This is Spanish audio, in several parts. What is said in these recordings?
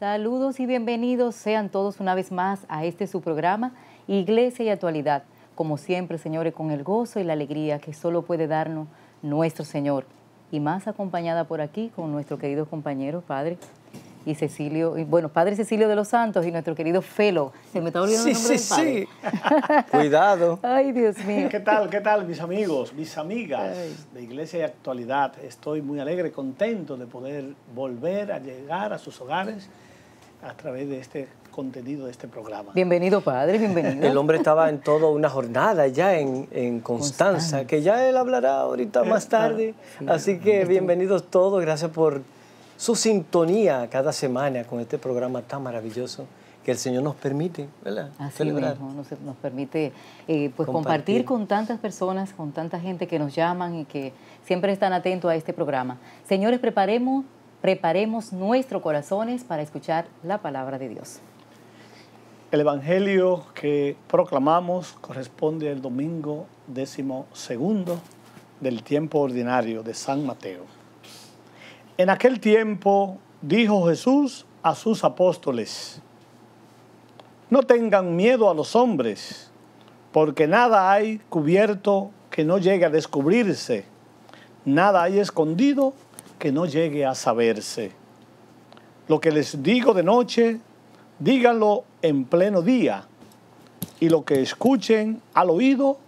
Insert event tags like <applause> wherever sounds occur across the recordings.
Saludos y bienvenidos sean todos una vez más a este su programa, Iglesia y Actualidad. Como siempre, señores, con el gozo y la alegría que solo puede darnos nuestro Señor. Y más acompañada por aquí con nuestro querido compañero, Padre. Y Cecilio, y bueno, Padre Cecilio de los Santos y nuestro querido Felo. Se me está olvidando el nombre sí, padre. <laughs> Cuidado. Ay, Dios mío. ¿Qué tal, qué tal, mis amigos, mis amigas de Iglesia y Actualidad? Estoy muy alegre, contento de poder volver a llegar a sus hogares a través de este contenido de este programa. Bienvenido, padre, bienvenido. El hombre estaba en toda una jornada ya en, Constanza, que ya él hablará ahorita más tarde. Así que bienvenidos todos, gracias por su sintonía cada semana con este programa tan maravilloso que el Señor nos permite, ¿verdad? Celebrar. nos, nos, permite eh, pues compartir. con tantas personas, con tanta gente que nos llaman y que siempre están atentos a este programa. Señores, preparemos preparemos nuestros corazones para escuchar la palabra de Dios. El Evangelio que proclamamos corresponde al domingo décimo segundo del tiempo ordinario de San Mateo. En aquel tiempo dijo Jesús a sus apóstoles, no tengan miedo a los hombres, porque nada hay cubierto que no llegue a descubrirse, nada hay escondido que no llegue a saberse. Lo que les digo de noche, díganlo en pleno día. Y lo que escuchen al oído,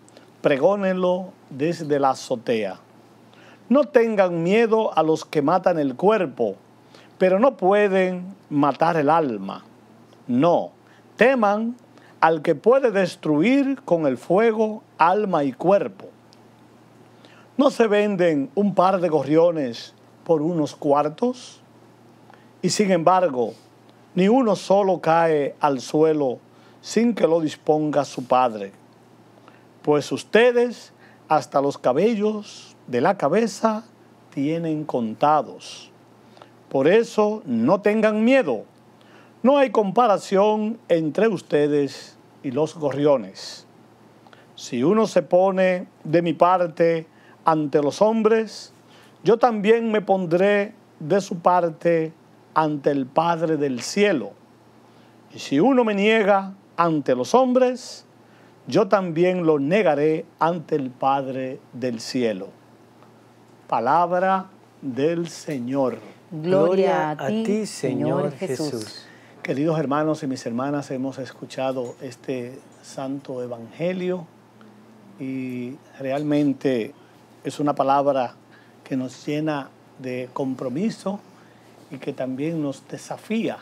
pregónenlo desde la azotea. No tengan miedo a los que matan el cuerpo, pero no pueden matar el alma. No, teman al que puede destruir con el fuego alma y cuerpo. No se venden un par de gorriones por unos cuartos? Y sin embargo, ni uno solo cae al suelo sin que lo disponga su padre. Pues ustedes hasta los cabellos de la cabeza tienen contados. Por eso no tengan miedo. No hay comparación entre ustedes y los gorriones. Si uno se pone de mi parte ante los hombres, yo también me pondré de su parte ante el Padre del cielo. Y si uno me niega ante los hombres, yo también lo negaré ante el Padre del cielo. Palabra del Señor. Gloria, a, ti, Señor, Jesús. Queridos hermanos y mis hermanas, hemos escuchado este santo evangelio y realmente es una palabra que nos llena de compromiso y que también nos desafía.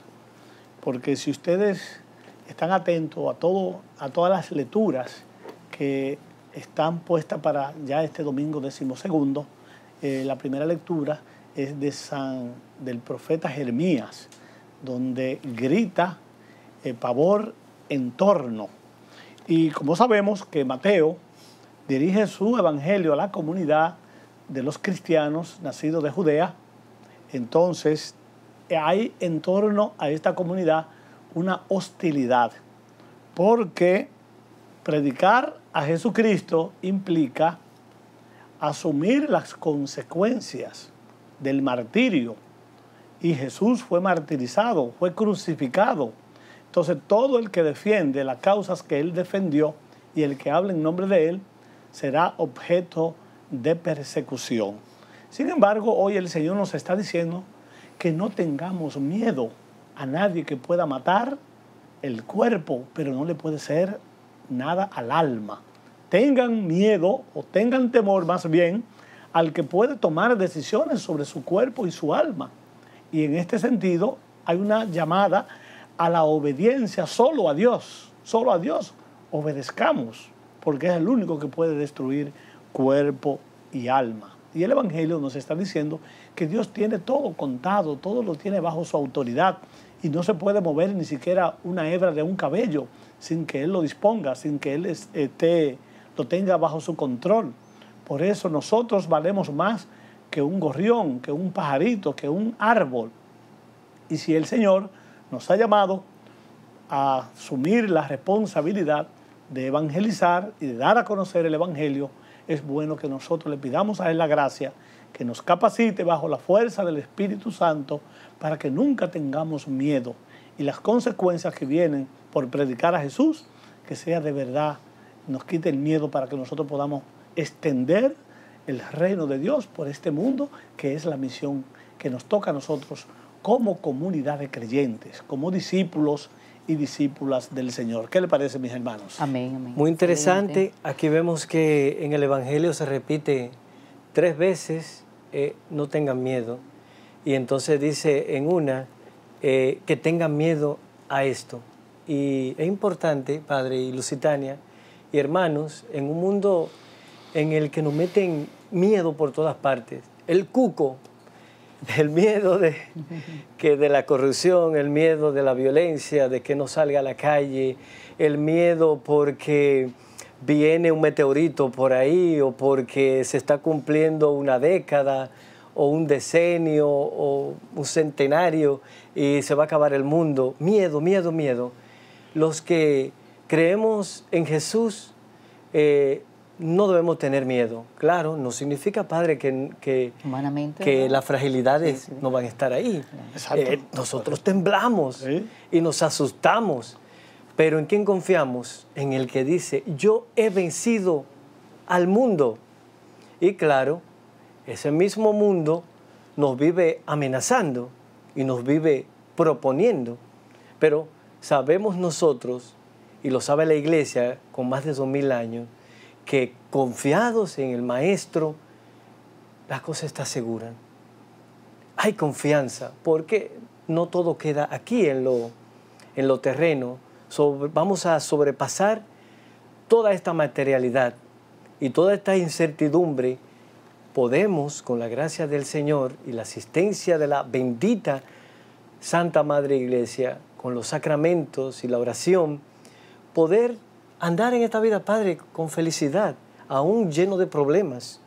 Porque si ustedes están atentos a, todo, a todas las lecturas que están puestas para ya este domingo decimosegundo, eh, la primera lectura es de San, del profeta Jeremías, donde grita el eh, pavor en torno. Y como sabemos que Mateo dirige su evangelio a la comunidad de los cristianos nacidos de Judea, entonces hay en torno a esta comunidad una hostilidad, porque predicar a Jesucristo implica asumir las consecuencias del martirio. Y Jesús fue martirizado, fue crucificado. Entonces todo el que defiende las causas que él defendió y el que habla en nombre de él será objeto de persecución. Sin embargo, hoy el Señor nos está diciendo que no tengamos miedo a nadie que pueda matar el cuerpo, pero no le puede ser nada al alma. Tengan miedo o tengan temor más bien al que puede tomar decisiones sobre su cuerpo y su alma. Y en este sentido hay una llamada a la obediencia solo a Dios, solo a Dios obedezcamos, porque es el único que puede destruir cuerpo y alma. Y el Evangelio nos está diciendo que Dios tiene todo contado, todo lo tiene bajo su autoridad y no se puede mover ni siquiera una hebra de un cabello sin que Él lo disponga, sin que Él esté, lo tenga bajo su control. Por eso nosotros valemos más que un gorrión, que un pajarito, que un árbol. Y si el Señor nos ha llamado a asumir la responsabilidad de evangelizar y de dar a conocer el Evangelio, es bueno que nosotros le pidamos a Él la gracia que nos capacite bajo la fuerza del Espíritu Santo para que nunca tengamos miedo y las consecuencias que vienen por predicar a Jesús, que sea de verdad, nos quite el miedo para que nosotros podamos extender el reino de Dios por este mundo, que es la misión que nos toca a nosotros como comunidad de creyentes, como discípulos y discípulas del Señor. ¿Qué le parece, mis hermanos? Amén, Muy interesante. Aquí vemos que en el Evangelio se repite tres veces, eh, no tengan miedo. Y entonces dice en una, eh, que tengan miedo a esto. Y es importante, Padre y Lusitania, y hermanos, en un mundo en el que nos meten miedo por todas partes. El cuco el miedo de, que de la corrupción, el miedo de la violencia, de que no salga a la calle, el miedo porque viene un meteorito por ahí o porque se está cumpliendo una década o un decenio o un centenario y se va a acabar el mundo. Miedo, miedo, miedo. Los que creemos en Jesús eh, no debemos tener miedo. Claro, no significa, padre, que, que, que las fragilidades no van a estar ahí. Eh, nosotros temblamos y nos asustamos. Pero ¿en quién confiamos? En el que dice, yo he vencido al mundo. Y claro, ese mismo mundo nos vive amenazando y nos vive proponiendo. Pero sabemos nosotros, y lo sabe la iglesia con más de dos mil años, que confiados en el Maestro, la cosa está segura. Hay confianza, porque no todo queda aquí en lo, en lo terreno. vamos a sobrepasar toda esta materialidad y toda esta incertidumbre. Podemos, con la gracia del Señor y la asistencia de la bendita Santa Madre Iglesia, con los sacramentos y la oración, poder andar en esta vida, Padre, con felicidad, aún lleno de problemas.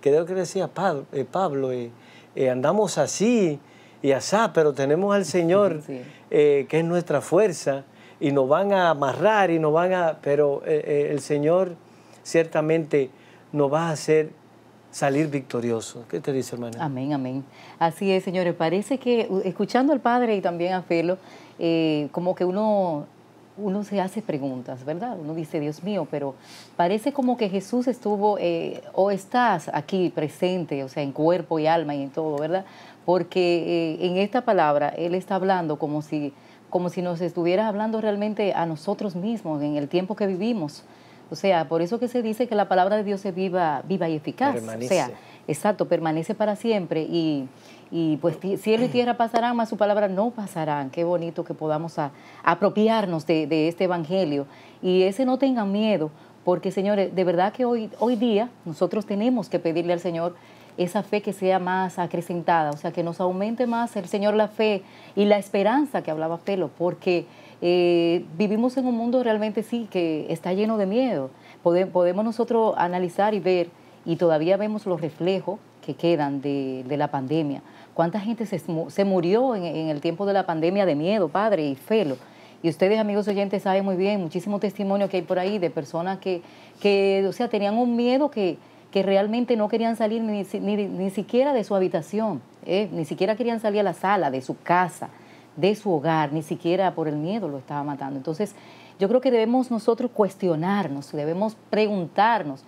Que de que decía eh, Pablo, eh, eh, andamos así y asá, pero tenemos al Señor, <laughs> que es nuestra fuerza, y nos van a amarrar y nos van a... Pero el Señor ciertamente nos va a hacer salir victorioso. ¿Qué te dice, hermana? Amén, amén. Así es, señores. Parece que escuchando al Padre y también a Felo, como que uno uno se hace preguntas, ¿verdad? Uno dice, Dios mío, pero parece como que Jesús estuvo eh, o estás aquí presente, o sea, en cuerpo y alma y en todo, ¿verdad? Porque eh, en esta palabra Él está hablando como si, como si nos estuviera hablando realmente a nosotros mismos en el tiempo que vivimos. O sea, por eso que se dice que la palabra de Dios es viva, viva y eficaz. O sea, exacto, permanece para siempre y, y pues cielo y <clears throat> tierra pasarán, Más su palabra no pasarán. Qué bonito que podamos apropiarnos de, este Evangelio. Y ese no tengan miedo, porque señores, de verdad que hoy, hoy día nosotros tenemos que pedirle al Señor esa fe que sea más acrecentada, o sea, que nos aumente más el Señor la fe y la esperanza que hablaba Pelo, porque eh, vivimos en un mundo realmente sí que está lleno de miedo. podemos nosotros analizar y ver y todavía vemos los reflejos que quedan de, la pandemia. ¿Cuánta gente se, murió en, el tiempo de la pandemia de miedo, padre y felo? Y ustedes, amigos oyentes, saben muy bien, muchísimo testimonio que hay por ahí de personas que, tenían un miedo que, realmente no querían salir ni, siquiera de su habitación, ¿eh? ni siquiera querían salir a la sala, de su casa, de su hogar, ni siquiera por el miedo lo estaba matando. Entonces, yo creo que debemos nosotros cuestionarnos, debemos preguntarnos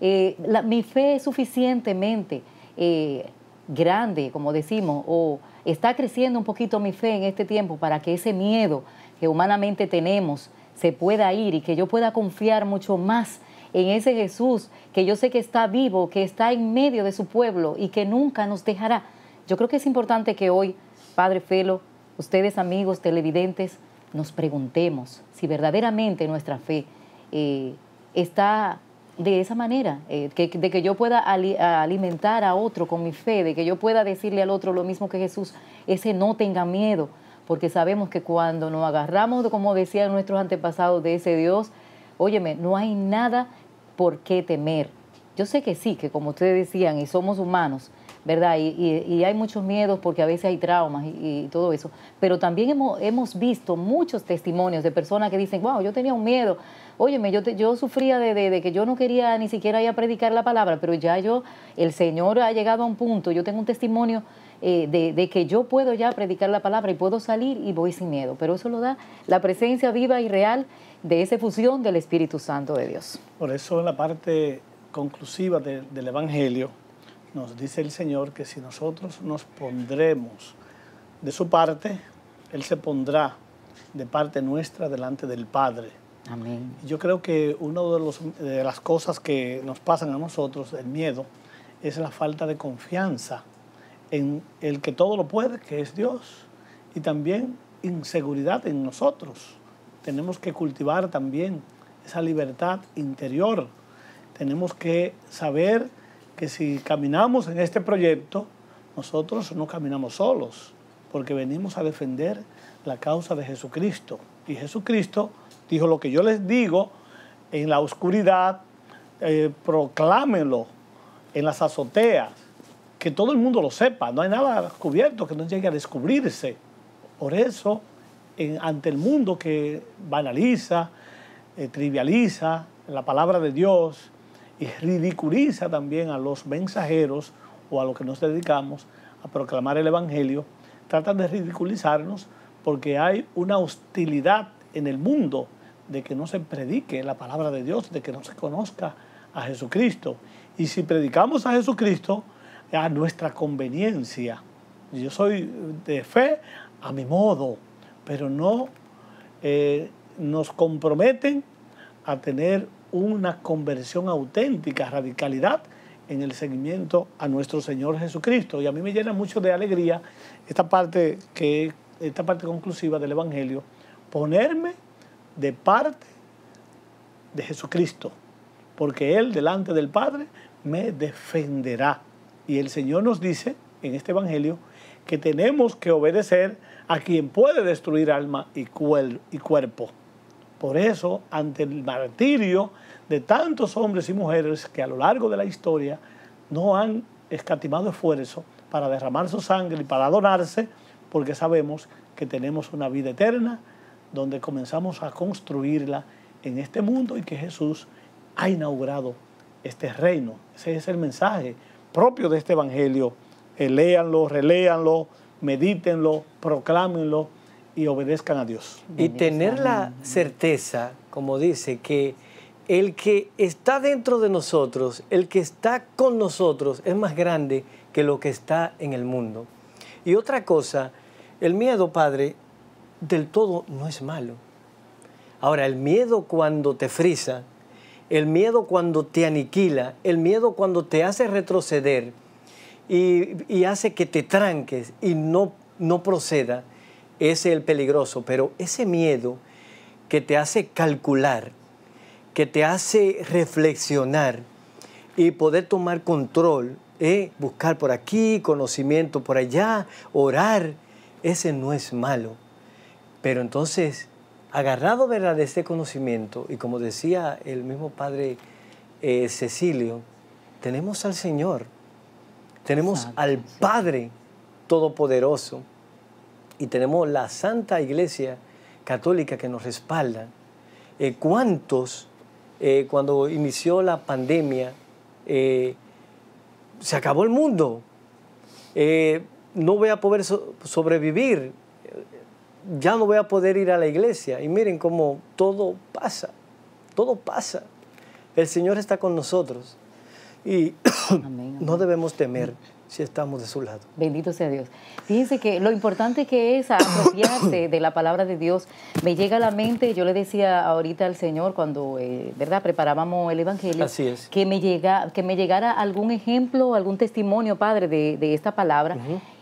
eh, mi fe es suficientemente eh, grande, como decimos, o está creciendo un poquito mi fe en este tiempo para que ese miedo que humanamente tenemos se pueda ir y que yo pueda confiar mucho más en ese Jesús que yo sé que está vivo, que está en medio de su pueblo y que nunca nos dejará. Yo creo que es importante que hoy, Padre Felo, ustedes amigos televidentes, nos preguntemos si verdaderamente nuestra fe eh, está de esa manera, eh, de que yo pueda alimentar a otro con mi fe, de que yo pueda decirle al otro lo mismo que Jesús, ese no tenga miedo, porque sabemos que cuando nos agarramos, como decían nuestros antepasados, de ese Dios, óyeme, no hay nada por qué temer. Yo sé que sí, que como ustedes decían, y somos humanos, ¿verdad? Y, hay muchos miedos porque a veces hay traumas y, todo eso. Pero también hemos, visto muchos testimonios de personas que dicen, wow, yo tenía un miedo. Óyeme, yo, yo sufría de, que yo no quería ni siquiera ir a predicar la palabra, pero ya yo, el Señor ha llegado a un punto, yo tengo un testimonio eh, de, que yo puedo ya predicar la palabra y puedo salir y voy sin miedo. Pero eso lo da la presencia viva y real de esa fusión del Espíritu Santo de Dios. Por eso en la parte conclusiva del Evangelio, nos dice el Señor que si nosotros nos pondremos de su parte, Él se pondrá de parte nuestra delante del Padre. Amén. Yo creo que una de, de las cosas que nos pasan a nosotros, el miedo, es la falta de confianza en el que todo lo puede, que es Dios, y también inseguridad en nosotros. Tenemos que cultivar también esa libertad interior. Tenemos que saber que si caminamos en este proyecto, nosotros no caminamos solos, porque venimos a defender la causa de Jesucristo. Y Jesucristo dijo lo que yo les digo en la oscuridad, eh, proclámenlo proclámelo en las azoteas, que todo el mundo lo sepa, no hay nada descubierto que no llegue a descubrirse. Por eso, ante el mundo que banaliza, eh, trivializa la palabra de Dios, y ridiculiza también a los mensajeros o a los que nos dedicamos a proclamar el Evangelio, tratan de ridiculizarnos porque hay una hostilidad en el mundo de que no se predique la palabra de Dios, de que no se conozca a Jesucristo. Y si predicamos a Jesucristo a nuestra conveniencia, yo soy de fe a mi modo, pero no eh, nos comprometen a tener una conversión auténtica, radicalidad en el seguimiento a nuestro Señor Jesucristo. Y a mí me llena mucho de alegría esta parte, que, esta parte conclusiva del Evangelio, ponerme de parte de Jesucristo, porque Él delante del Padre me defenderá. Y el Señor nos dice en este Evangelio que tenemos que obedecer a quien puede destruir alma y, cuerpo. Por eso, ante el martirio de tantos hombres y mujeres que a lo largo de la historia no han escatimado esfuerzo para derramar su sangre y para donarse, porque sabemos que tenemos una vida eterna donde comenzamos a construirla en este mundo y que Jesús ha inaugurado este reino. Ese es el mensaje propio de este Evangelio. léanlo, reléanlo, medítenlo, proclámenlo y obedezcan a Dios. Y tener la certeza, como dice, que el que está dentro de nosotros, el que está con nosotros, es más grande que lo que está en el mundo. Y otra cosa, el miedo, Padre, del todo no es malo. Ahora, el miedo cuando te frisa, el miedo cuando te aniquila, el miedo cuando te hace retroceder y, hace que te tranques y no, no proceda, es el peligroso, pero ese miedo que te hace calcular, que te hace reflexionar y poder tomar control, ¿eh? buscar por aquí, conocimiento por allá, orar, ese no es malo. Pero entonces, agarrado de este conocimiento, y como decía el mismo padre eh, Cecilio, tenemos al Señor, tenemos al Padre Todopoderoso, y tenemos la Santa Iglesia Católica que nos respalda. Eh, ¿Cuántos, eh, cuando inició la pandemia, eh, se acabó el mundo? no voy a poder sobrevivir, ya no voy a poder ir a la iglesia. Y miren cómo todo pasa, todo pasa. El Señor está con nosotros y <coughs> no debemos temer si estamos de su lado. Bendito sea Dios. Fíjense que lo importante que es apropiarse de la palabra de Dios. Me llega a la mente, yo le decía ahorita al Señor cuando, eh, ¿verdad?, preparábamos el Evangelio, que, me llega, que me llegara algún ejemplo, algún testimonio, Padre, de, esta palabra.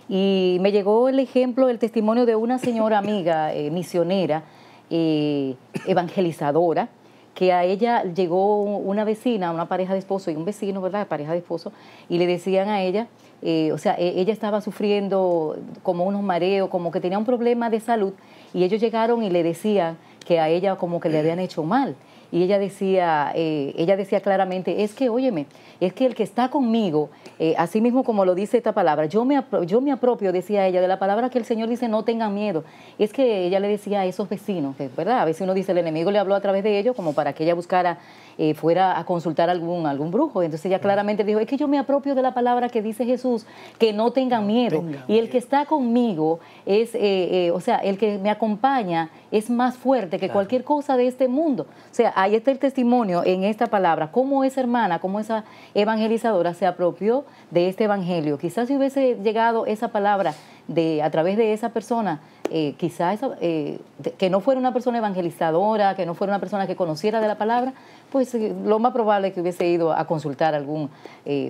Y me llegó el ejemplo, el testimonio de una señora amiga, eh, misionera, eh, evangelizadora, que a ella llegó una vecina, una pareja de esposo y un vecino, ¿verdad? Pareja de esposo, y le decían a ella, eh, o sea, e, ella estaba sufriendo como unos mareos, como que tenía un problema de salud, y ellos llegaron y le decían que a ella como que le habían hecho mal. Y ella decía, eh, ella decía claramente, es que, óyeme, es que el que está conmigo, eh, así mismo como lo dice esta palabra, yo me, yo me apropio, decía ella, de la palabra que el Señor dice, no tengan miedo. Es que ella le decía a esos vecinos, ¿verdad? A veces uno dice, el enemigo le habló a través de ellos como para que ella buscara eh, fuera a consultar algún, algún brujo. Entonces ella mm. claramente dijo, es que yo me apropio de la palabra que dice Jesús, que no tengan miedo. y el que está conmigo es, eh, eh, o sea, el que me acompaña es más fuerte que cualquier cosa de este mundo. O sea, ahí está el testimonio en esta palabra, cómo esa hermana, cómo esa evangelizadora se apropió de este evangelio. Quizás si hubiese llegado esa palabra de a través de esa persona, eh, quizás eh, que no fuera una persona evangelizadora, que no fuera una persona que conociera de la palabra, pues eh, lo más probable es que hubiese ido a consultar algún,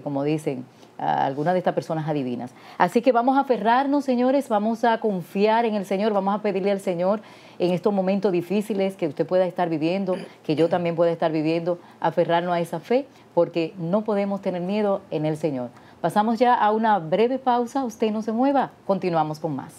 como dicen, a alguna de estas personas adivinas. Así que vamos a aferrarnos, señores, vamos a confiar en el Señor, vamos a pedirle al Señor en estos momentos difíciles que usted pueda estar viviendo, que yo también pueda estar viviendo, aferrarnos a esa fe, porque no podemos tener miedo en el Señor. Pasamos ya a una breve pausa, usted no se mueva, continuamos con más.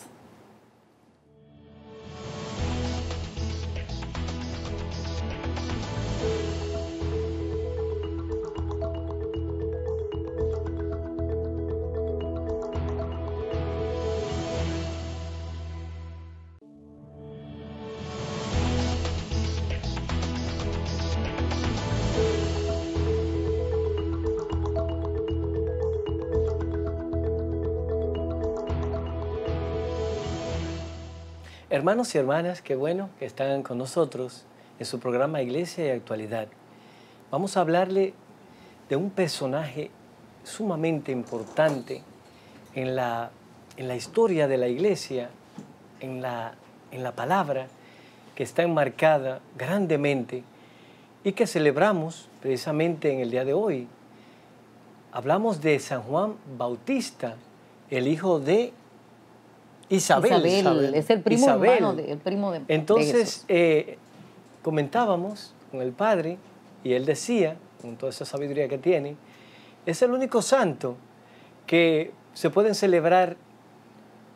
Hermanos y hermanas, qué bueno que están con nosotros en su programa Iglesia y Actualidad. Vamos a hablarle de un personaje sumamente importante en la, en la historia de la Iglesia, en la, en la palabra, que está enmarcada grandemente y que celebramos precisamente en el día de hoy. Hablamos de San Juan Bautista, el hijo de Isabel, es el primo hermano, de, el primo Entonces, eh, comentábamos con el padre y él decía, con toda esa sabiduría que tiene, es el único santo que se pueden celebrar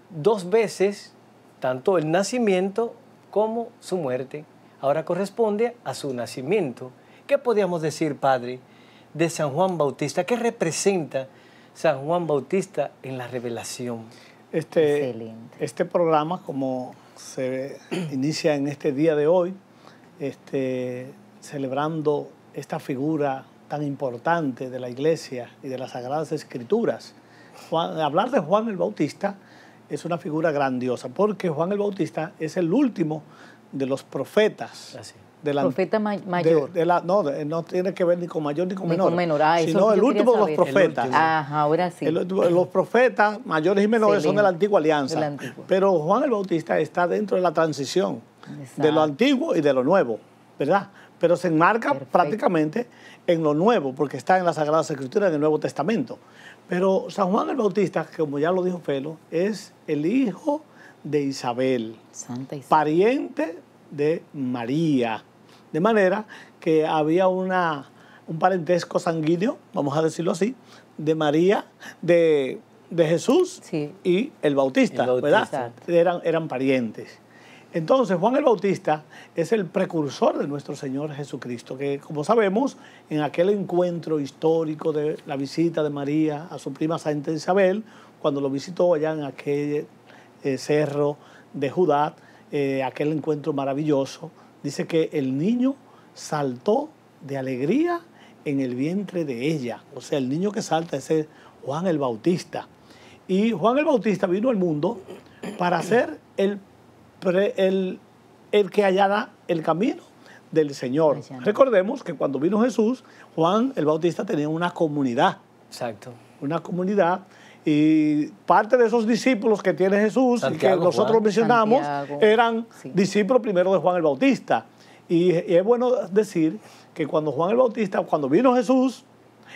dos veces, tanto el nacimiento como su muerte. Ahora corresponde a su nacimiento. ¿Qué podíamos decir, Padre, de San Juan Bautista? ¿Qué representa San Juan Bautista en la revelación? este, este programa, como se <clears throat> inicia en este día de hoy, este, celebrando esta figura tan importante de la Iglesia y de las Sagradas Escrituras. hablar de Juan el Bautista es una figura grandiosa, porque Juan el Bautista es el último de los profetas profeta mayor. De, no, no tiene que ver ni con mayor ni con menor. Ah, sino el último de los profetas. ahora sí. los profetas mayores y menores son de la antigua alianza. Pero Juan el Bautista está dentro de la transición de lo antiguo y de lo nuevo, ¿verdad? Pero se enmarca prácticamente en lo nuevo, porque está en las Sagradas Escrituras, en el Nuevo Testamento. Pero San Juan el Bautista, como ya lo dijo Felo, es el hijo de Isabel. pariente de María de manera que había una, un parentesco sanguíneo, vamos a decirlo así, de María, de, Jesús y el Bautista, ¿verdad? Eran, eran parientes. Entonces, Juan el Bautista es el precursor de nuestro Señor Jesucristo, que como sabemos, en aquel encuentro histórico de la visita de María a su prima Santa Isabel, cuando lo visitó allá en aquel eh, cerro de Judá, eh, aquel encuentro maravilloso, dice que el niño saltó de alegría en el vientre de ella. O sea, el niño que salta es Juan el Bautista. Y Juan el Bautista vino al mundo para ser el, el, el que hallara el camino del Señor. Recordemos que cuando vino Jesús, Juan el Bautista tenía una comunidad. Exacto. Una comunidad y parte de esos discípulos que tiene Jesús y que nosotros mencionamos eran discípulos primero de Juan el Bautista. Y, y, es bueno decir que cuando Juan el Bautista, cuando vino Jesús,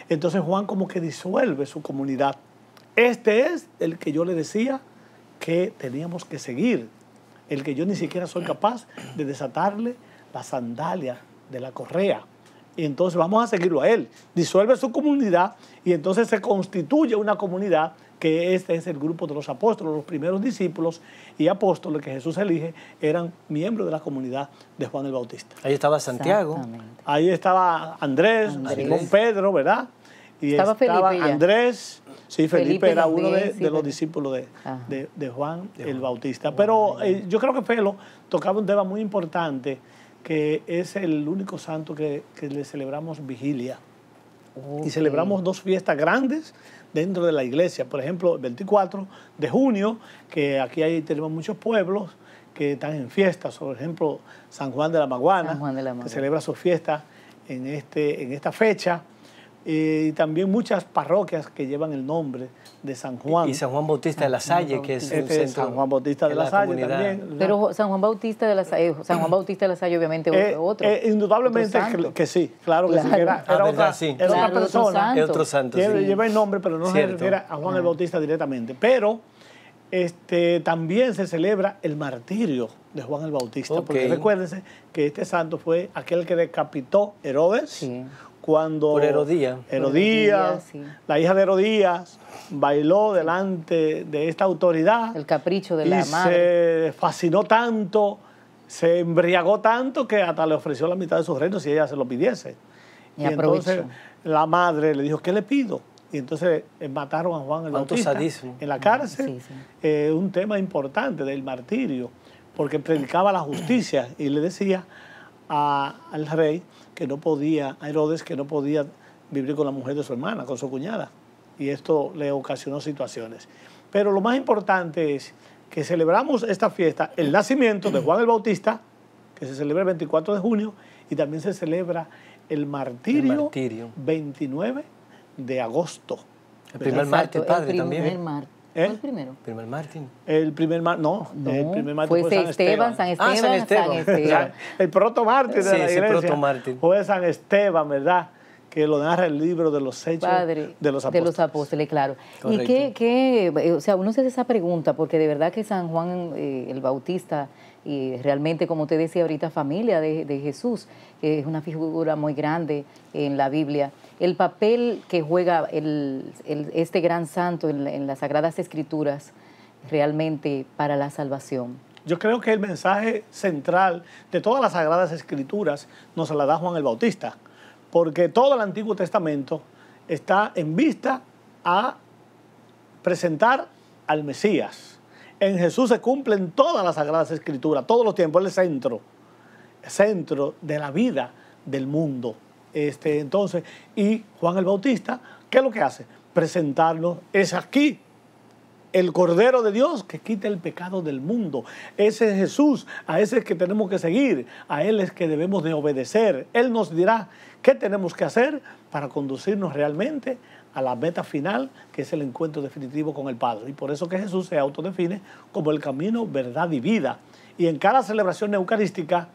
entonces Juan como que disuelve su comunidad. Este es el que yo le decía que teníamos que seguir, el que yo ni siquiera soy capaz de desatarle la sandalia de la correa. Y entonces vamos a seguirlo a él. Disuelve su comunidad y entonces se constituye una comunidad que este es el grupo de los apóstoles, los primeros discípulos y apóstoles que Jesús elige eran miembros de la comunidad de Juan el Bautista. Ahí estaba Santiago, ahí estaba Andrés, Andrés. Pedro, ¿verdad? Y estaba, Andrés, sí, Felipe, era uno de, los discípulos de, ah. Juan el Bautista. Pero eh, yo creo que Felo tocaba un tema muy importante, que es el único santo que, que le celebramos vigilia y celebramos dos fiestas grandes dentro de la iglesia. Por ejemplo, el 24 de junio, que aquí hay, tenemos muchos pueblos que están en fiestas. Por ejemplo, San Juan de la Maguana, que celebra su fiesta en, este, en esta fecha. Eh, y también muchas parroquias que llevan el nombre de San Juan. Y, este San Juan Bautista de la Salle, que es un centro. San Juan Bautista de la, Salle también. Pero San Juan Bautista de la Salle, San Juan Bautista de la Salle obviamente es eh, otro. Eh, indudablemente que, sí, claro que sí. Ah, era, otra, persona. otro santo. Lleva el nombre, pero no se refiere a Juan el Bautista directamente. Pero este, también se celebra el martirio de Juan el Bautista, porque recuérdense que este santo fue aquel que decapitó Herodes, sí cuando Por Herodía. Herodías, Herodía, la hija de Herodías, bailó delante de esta autoridad. El capricho de la y Se fascinó tanto, se embriagó tanto que hasta le ofreció la mitad de su reino si ella se lo pidiese. Y, entonces la madre le dijo, ¿qué le pido? Y entonces eh, mataron a Juan el Bautista en la cárcel. Eh, un tema importante del martirio, porque predicaba la justicia y le decía al rey, que no podía, a Herodes que no podía vivir con la mujer de su hermana, con su cuñada. Y esto le ocasionó situaciones. Pero lo más importante es que celebramos esta fiesta, el nacimiento de Juan el Bautista, que se celebra el 24 de junio, y también se celebra el martirio, 29 de agosto. El primer martes, padre, también. ¿Eh? el primero? ¿Primer Martín? El primer Martín, no, el primer Martín fue, San Esteban, ah, San Esteban, San Esteban. Esteban. <laughs> el proto Martín de la iglesia. Proto Martín. Fue San Esteban, ¿verdad? que lo narra el libro de los hechos de los apóstoles. De los apóstoles, claro. Y qué, qué, o sea, uno se hace esa pregunta, porque de verdad que San Juan eh, el Bautista y realmente, como te decía ahorita, familia de, Jesús, que es una figura muy grande en la Biblia. El papel que juega este gran santo en, en, las Sagradas Escrituras realmente para la salvación. Yo creo que el mensaje central de todas las Sagradas Escrituras nos la da Juan el Bautista, porque todo el Antiguo Testamento está en vista a presentar al Mesías en Jesús se cumplen todas las sagradas escrituras, todos los tiempos, Él es centro, centro de la vida del mundo. Este, entonces, y Juan el Bautista, ¿qué es lo que hace? Presentarnos, es aquí el Cordero de Dios que quita el pecado del mundo. Ese es Jesús, a ese es que tenemos que seguir, a Él es que debemos de obedecer. Él nos dirá qué tenemos que hacer para conducirnos realmente a la meta final, que es el encuentro definitivo con el Padre. Y por eso que Jesús se autodefine como el camino, verdad y vida. Y en cada celebración eucarística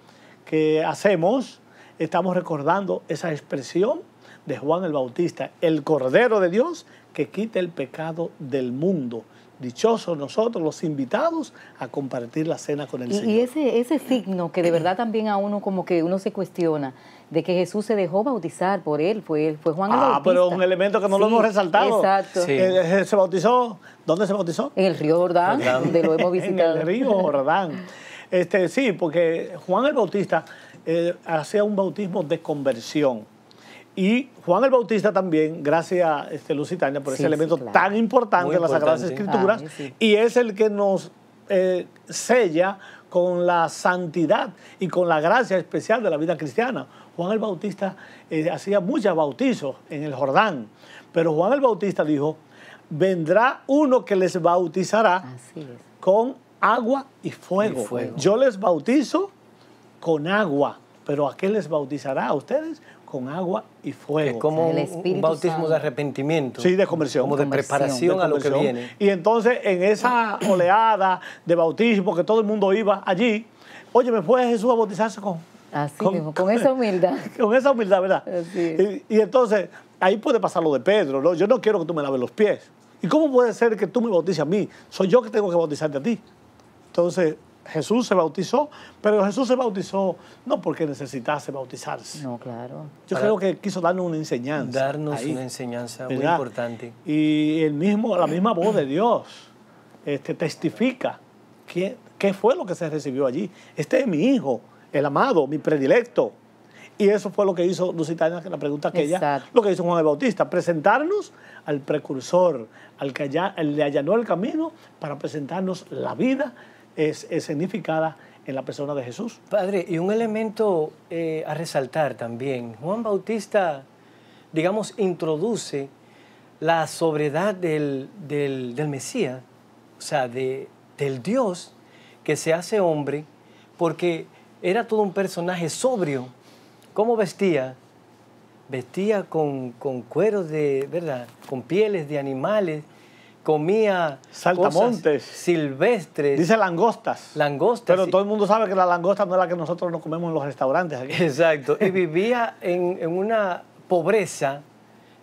que hacemos, estamos recordando esa expresión de Juan el Bautista, el Cordero de Dios que quita el pecado del mundo. Dichosos nosotros los invitados a compartir la cena con el Señor. Y ese, ese signo que de verdad también a uno como que uno se cuestiona, de que Jesús se dejó bautizar por él, fue, fue Juan el Bautista. Ah, pero un elemento que no lo hemos resaltado. Exacto. Eh, eh, se bautizó, ¿dónde se bautizó? En el río Jordán, donde lo hemos visitado. <laughs> en el río Jordán. Este, sí, porque Juan el Bautista eh, hacía un bautismo de conversión. Y Juan el Bautista también, gracias a este, Lusitania por ese elemento tan importante de las Sagradas Escrituras, ah, y es el que nos sella con la santidad y con la gracia especial de la vida cristiana. Juan el Bautista eh, hacía muchos bautizos en el Jordán, pero Juan el Bautista dijo, vendrá uno que les bautizará con agua y fuego. Yo les bautizo con agua, pero ¿a qué les bautizará a ustedes? con agua y fuego. Es como un bautismo de arrepentimiento. Sí, de conversión. Como de preparación a lo que viene. Y entonces, en esa oleada de bautismo que todo el mundo iba allí, oye, ¿me fue Jesús a bautizarse con...? Así con, mismo, con, esa humildad. <laughs> Con esa humildad, ¿verdad? Así y, y, entonces, ahí puede pasar lo de Pedro, ¿no? Yo no quiero que tú me laves los pies. ¿Y cómo puede ser que tú me bautices a mí? Soy yo que tengo que bautizarte a ti. Entonces, Jesús se bautizó, pero Jesús se bautizó no porque necesitase bautizarse. No, claro. Yo creo que quiso darnos una enseñanza. Darnos una enseñanza muy importante. Y el mismo, la misma voz de Dios este, testifica qué, qué fue lo que se recibió allí. Este es mi hijo, el amado, mi predilecto. Y eso fue lo que hizo que la pregunta aquella, Exacto. lo que hizo Juan el Bautista, presentarnos al precursor, al que allá, le allanó el camino para presentarnos la vida, es escenificada en la persona de Jesús. Padre, y un elemento eh, a resaltar también, Juan Bautista, digamos, introduce la sobriedad del, del, Mesías, o sea, de, del Dios que se hace hombre, porque era todo un personaje sobrio. ¿Cómo vestía? Vestía con, con cueros de, ¿verdad? Con pieles de animales comía saltamontes cosas silvestres. Dice langostas. Langostas. Pero todo el mundo sabe que la langosta no es la que nosotros nos comemos en los restaurantes. Aquí. Exacto. Y <laughs> vivía en, una pobreza,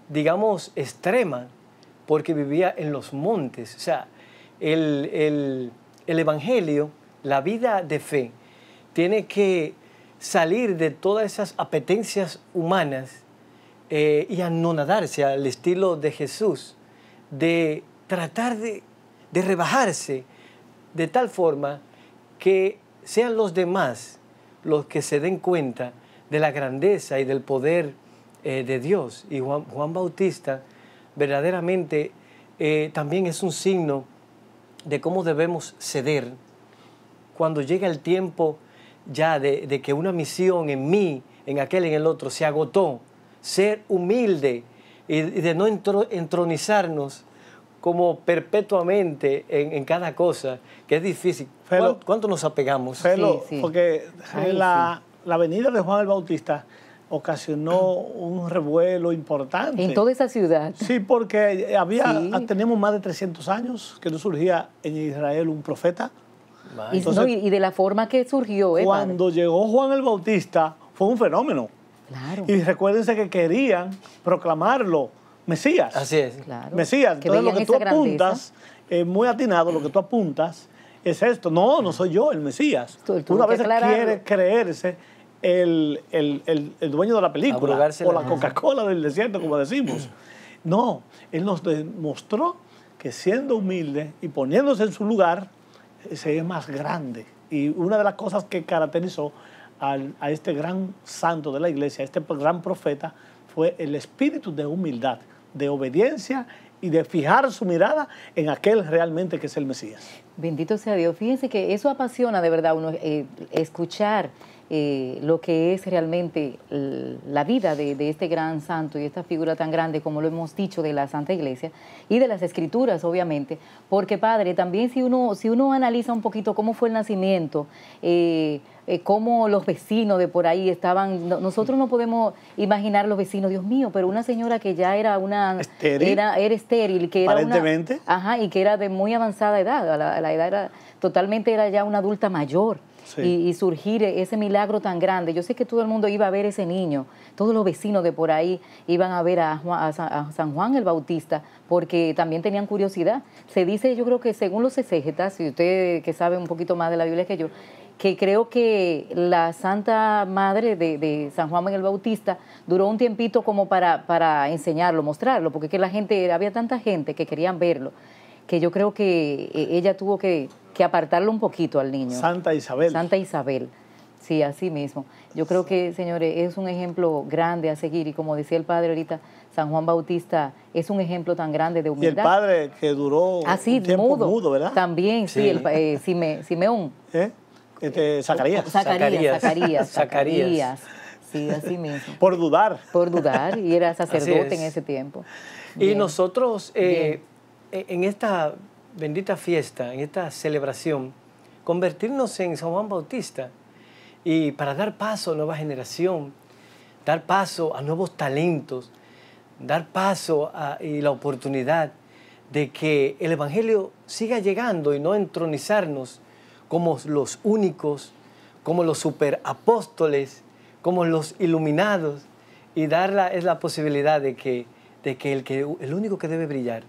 digamos, extrema, porque vivía en los montes. O sea, el, el, Evangelio, la vida de fe, tiene que salir de todas esas apetencias humanas eh, y anonadarse al estilo de Jesús, de tratar de, rebajarse de tal forma que sean los demás los que se den cuenta de la grandeza y del poder eh, de Dios. Y Juan, Juan Bautista verdaderamente eh, también es un signo de cómo debemos ceder cuando llega el tiempo ya de, que una misión en mí, en aquel, en el otro, se agotó. Ser humilde y, de no entronizarnos como perpetuamente en, cada cosa, que es difícil. Pero, ¿Cuánto, nos apegamos? porque la, venida de Juan el Bautista ocasionó un revuelo importante. En toda esa ciudad. Sí, porque había, ah, tenemos más de 300 años que no surgía en Israel un profeta. Y, de la forma que surgió. Eh, cuando llegó Juan el Bautista fue un fenómeno. Y recuérdense que querían proclamarlo Mesías. Así es. Mesías. Entonces lo que tú apuntas, eh, muy atinado, lo que tú apuntas es esto. No, no soy yo el Mesías. Una vez quiere creerse el, dueño de la película o la Coca-Cola del desierto, como decimos. No, él nos demostró que siendo humilde y poniéndose en su lugar, se es más grande. Y una de las cosas que caracterizó al, a este gran santo de la iglesia, a este gran profeta, fue el espíritu de humildad de obediencia y de fijar su mirada en aquel realmente que es el Mesías. Bendito sea Dios. Fíjense que eso apasiona de verdad uno eh, escuchar eh, lo que es realmente la vida de, este gran santo y esta figura tan grande como lo hemos dicho de la Santa Iglesia y de las Escrituras, obviamente, porque Padre, también si uno, si uno analiza un poquito cómo fue el nacimiento, eh, eh cómo los vecinos de por ahí estaban. nosotros no podemos imaginar los vecinos, Dios mío, pero una señora que ya era una. Era, estéril, que era. ajá, y que era de muy avanzada edad. la, la edad era. Totalmente era ya una adulta mayor y, surgir ese milagro tan grande. Yo sé que todo el mundo iba a ver ese niño, todos los vecinos de por ahí iban a ver a, San, Juan el Bautista, porque también tenían curiosidad. Se dice, yo creo que según los exégetas, y usted que sabe un poquito más de la Biblia que yo, que creo que la Santa Madre de, San Juan el Bautista duró un tiempito como para, para enseñarlo, mostrarlo, porque que la gente, había tanta gente que querían verlo que yo creo que eh, ella tuvo que, que apartarlo un poquito al niño. Santa Isabel. Santa Isabel. Sí, así mismo. Yo creo que, señores, es un ejemplo grande a seguir y como decía el padre ahorita, San Juan Bautista es un ejemplo tan grande de humildad. Y el padre que duró así, un mudo, ¿verdad? También, sí, el, eh, Simeón. ¿Eh? Este, eh Zacarías. Zacarías. Zacarías. Zacarías. Sí, así mismo. Por dudar. Por dudar, y era sacerdote en ese tiempo. Y nosotros... Eh, en esta bendita fiesta, en esta celebración, convertirnos en San Juan Bautista y para dar paso a nueva generación, dar paso a nuevos talentos, dar paso a, y la oportunidad de que el Evangelio siga llegando y no entronizarnos como los únicos, como los superapóstoles, como los iluminados, y dar la, es la posibilidad de que, de que, el, que el único que debe brillar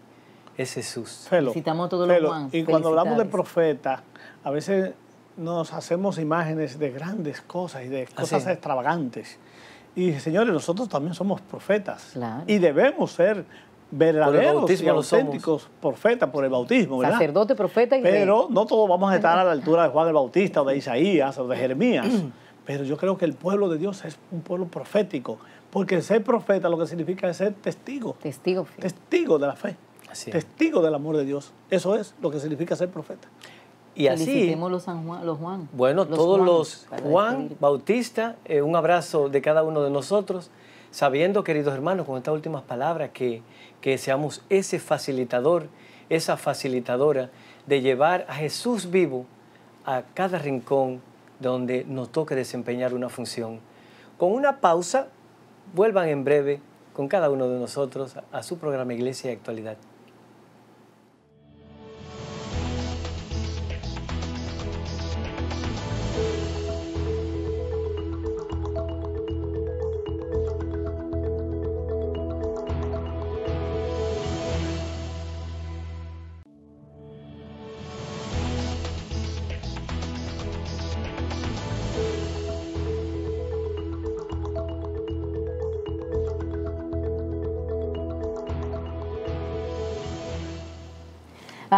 es Jesús. Felo, todos los Y cuando hablamos de profeta, a veces nos hacemos imágenes de grandes cosas y de cosas extravagantes. Y señores, nosotros también somos profetas. Y debemos ser verdaderos y auténticos profetas por el bautismo. ¿verdad? Sacerdote, profeta y Pero no todos vamos a estar a la <laughs> altura de Juan el Bautista o de Isaías o de Jeremías. Pero yo creo que el pueblo de Dios es un pueblo profético. Porque ser profeta lo que significa es ser testigo. Testigo. Testigo de la fe testigo del amor de Dios. Eso es lo que significa ser profeta. Y así. Los, San Juan, los Bueno, todos los Juan Bautista, eh, un abrazo de cada uno de nosotros, sabiendo, queridos hermanos, con estas últimas palabras, que, que seamos ese facilitador, esa facilitadora de llevar a Jesús vivo a cada rincón donde nos toque desempeñar una función. Con una pausa, vuelvan en breve con cada uno de nosotros a su programa Iglesia y Actualidad.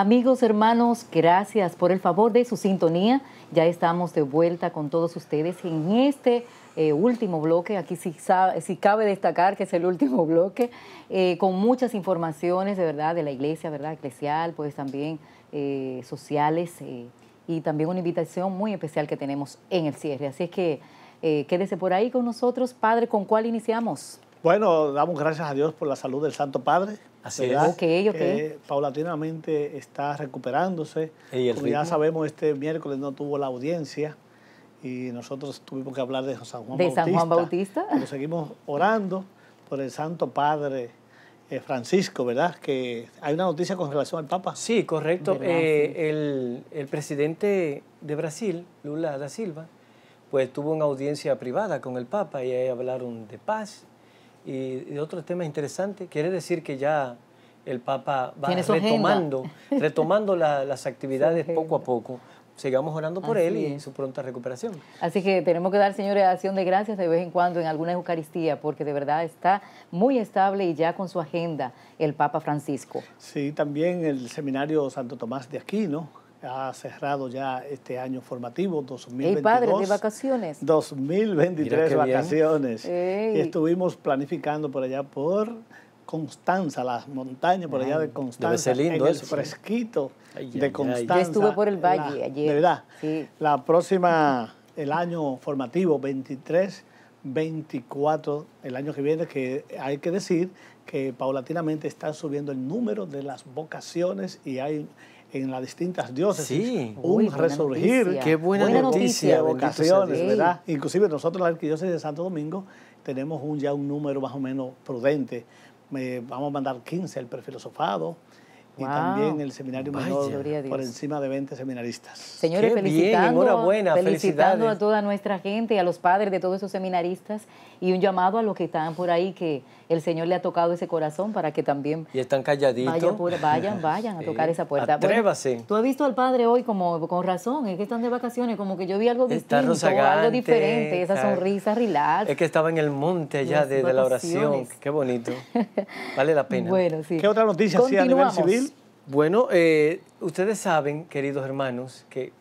Amigos, hermanos, gracias por el favor de su sintonía. Ya estamos de vuelta con todos ustedes en este eh, último bloque. Aquí si cabe destacar que es el último <laughs> bloque, eh, con muchas informaciones de verdad de la iglesia, ¿verdad? Eclesial, pues también eh, sociales y también una invitación muy especial que tenemos en el cierre. Así es que quédese por ahí con nosotros, Padre, ¿con cuál iniciamos? Bueno, damos gracias a Dios por la salud del Santo Padre Así paulatinamente está recuperándose. Como ya sabemos, este miércoles no tuvo la audiencia y nosotros tuvimos que hablar de San Juan ¿De Bautista. San Juan Bautista. Pero seguimos orando por el Santo Padre eh, Francisco, ¿verdad? Que hay una noticia con relación al Papa. Sí, correcto. Eh, el, el, presidente de Brasil, Lula da Silva, pues tuvo una audiencia privada con el Papa y ahí hablaron de paz y de otros temas Quiere decir que ya el Papa va retomando, <laughs> retomando las actividades poco a poco. Sigamos orando por él y su pronta recuperación. Así que tenemos que dar, señores, acción de gracias de vez en cuando en alguna Eucaristía, porque de verdad está muy estable y ya con su agenda el Papa Francisco. Sí, también el seminario Santo Tomás de aquí, ¿no? ha cerrado ya este año formativo 2022. padre de vacaciones. 2023 vacaciones. estuvimos planificando por allá por Constanza, las montañas por allá de Constanza, lindo en el fresquito de Constanza. Yo estuve por el valle De verdad. La próxima, el año formativo 23, 24, el año que viene, que hay que decir que paulatinamente están subiendo el número de las vocaciones y hay en las distintas diócesis un resurgir. Qué buena, vocaciones, ¿verdad? Inclusive nosotros la Arquidiócesis de Santo Domingo tenemos un, ya un número más o menos prudente. Me, vamos a mandar 15 al prefilosofado y también el seminario mayor menor por encima de 20 seminaristas. Señores, Qué felicitando, felicitando a toda nuestra gente a los padres de todos esos seminaristas y un llamado a los que están por ahí que el Señor le ha tocado ese corazón para que también... Y están calladitos. Vayan, <laughs> vayan, a tocar esa puerta. Atrévase. Tú has visto al Padre hoy como con razón, es que están de vacaciones, como que yo vi algo distinto, algo diferente, esa sonrisa, relax. Es que estaba en el monte allá de, la oración, qué bonito. Vale la pena. <laughs> Bueno, sí. ¿Qué otra noticia sí, a nivel civil? Bueno, eh, ustedes saben, queridos hermanos, que